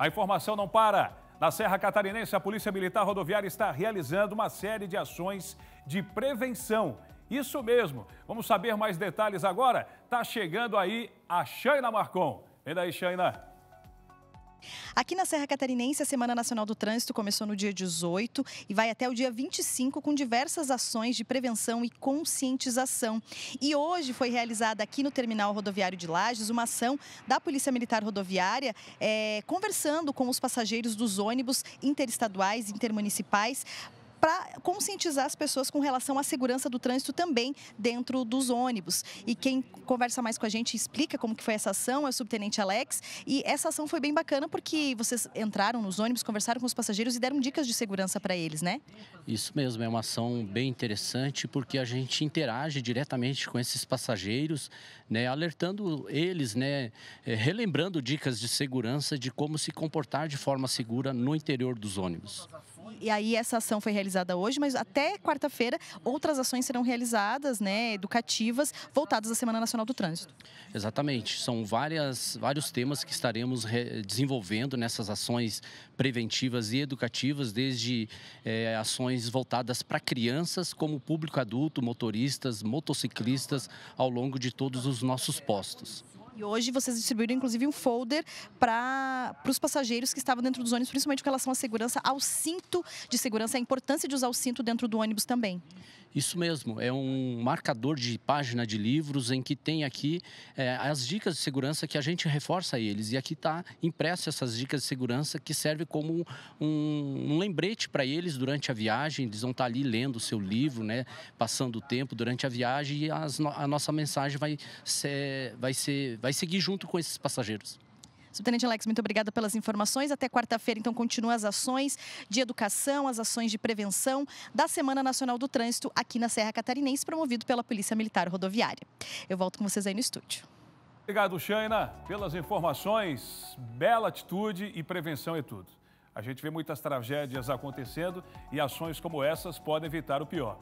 A informação não para. Na Serra Catarinense, a Polícia Militar Rodoviária está realizando uma série de ações de prevenção. Isso mesmo. Vamos saber mais detalhes agora? Tá chegando aí a Shaina Marcon. Vem daí, Shaina. Aqui na Serra Catarinense, a Semana Nacional do Trânsito começou no dia 18 e vai até o dia 25 com diversas ações de prevenção e conscientização. E hoje foi realizada aqui no Terminal Rodoviário de Lages uma ação da Polícia Militar Rodoviária é, conversando com os passageiros dos ônibus interestaduais e intermunicipais para conscientizar as pessoas com relação à segurança do trânsito também dentro dos ônibus. E quem conversa mais com a gente explica como que foi essa ação é o subtenente Alex. E essa ação foi bem bacana porque vocês entraram nos ônibus, conversaram com os passageiros e deram dicas de segurança para eles, né? Isso mesmo, é uma ação bem interessante porque a gente interage diretamente com esses passageiros, né, alertando eles, né, eh, relembrando dicas de segurança de como se comportar de forma segura no interior dos ônibus e aí essa ação foi realizada hoje, mas até quarta-feira outras ações serão realizadas, né, educativas, voltadas à Semana Nacional do Trânsito. Exatamente, são várias, vários temas que estaremos desenvolvendo nessas ações preventivas e educativas, desde é, ações voltadas para crianças, como público adulto, motoristas, motociclistas, ao longo de todos os nossos postos. E hoje vocês distribuíram, inclusive, um folder para os passageiros que estavam dentro dos ônibus, principalmente com relação à segurança, ao cinto de segurança, a importância de usar o cinto dentro do ônibus também. Isso mesmo, é um marcador de página de livros em que tem aqui é, as dicas de segurança que a gente reforça a eles. E aqui está impresso essas dicas de segurança que serve como um, um lembrete para eles durante a viagem. Eles vão estar tá ali lendo o seu livro, né, passando o tempo durante a viagem e as, a nossa mensagem vai ser, vai ser, vai vai seguir junto com esses passageiros. Subtenente Alex, muito obrigada pelas informações. Até quarta-feira, então, continuam as ações de educação, as ações de prevenção da Semana Nacional do Trânsito aqui na Serra Catarinense, promovido pela Polícia Militar Rodoviária. Eu volto com vocês aí no estúdio. Obrigado, Shaina, pelas informações. Bela atitude e prevenção é tudo. A gente vê muitas tragédias acontecendo e ações como essas podem evitar o pior.